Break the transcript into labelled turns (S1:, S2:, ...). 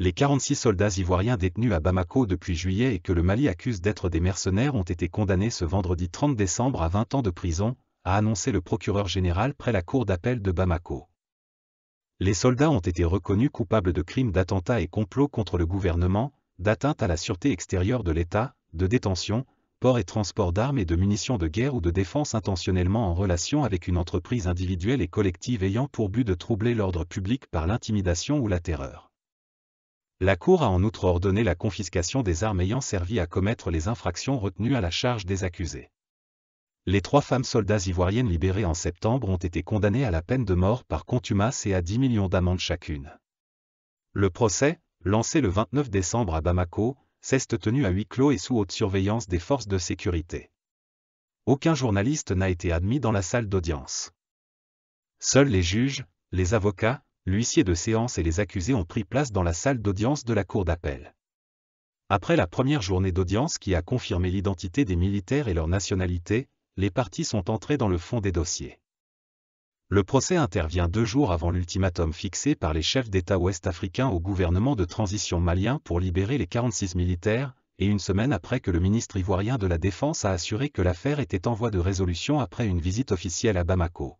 S1: les 46 soldats ivoiriens détenus à Bamako depuis juillet et que le Mali accuse d'être des mercenaires ont été condamnés ce vendredi 30 décembre à 20 ans de prison, a annoncé le procureur général près la cour d'appel de Bamako. Les soldats ont été reconnus coupables de crimes d'attentat et complot contre le gouvernement, d'atteinte à la sûreté extérieure de l'État, de détention, port et transport d'armes et de munitions de guerre ou de défense intentionnellement en relation avec une entreprise individuelle et collective ayant pour but de troubler l'ordre public par l'intimidation ou la terreur. La Cour a en outre ordonné la confiscation des armes ayant servi à commettre les infractions retenues à la charge des accusés. Les trois femmes soldats ivoiriennes libérées en septembre ont été condamnées à la peine de mort par contumace et à 10 millions d'amendes chacune. Le procès, lancé le 29 décembre à Bamako, s'est tenu à huis clos et sous haute surveillance des forces de sécurité. Aucun journaliste n'a été admis dans la salle d'audience. Seuls les juges, les avocats, l'huissier de séance et les accusés ont pris place dans la salle d'audience de la cour d'appel. Après la première journée d'audience qui a confirmé l'identité des militaires et leur nationalité, les partis sont entrés dans le fond des dossiers. Le procès intervient deux jours avant l'ultimatum fixé par les chefs d'État ouest-africains au gouvernement de transition malien pour libérer les 46 militaires, et une semaine après que le ministre ivoirien de la Défense a assuré que l'affaire était en voie de résolution après une visite officielle à Bamako.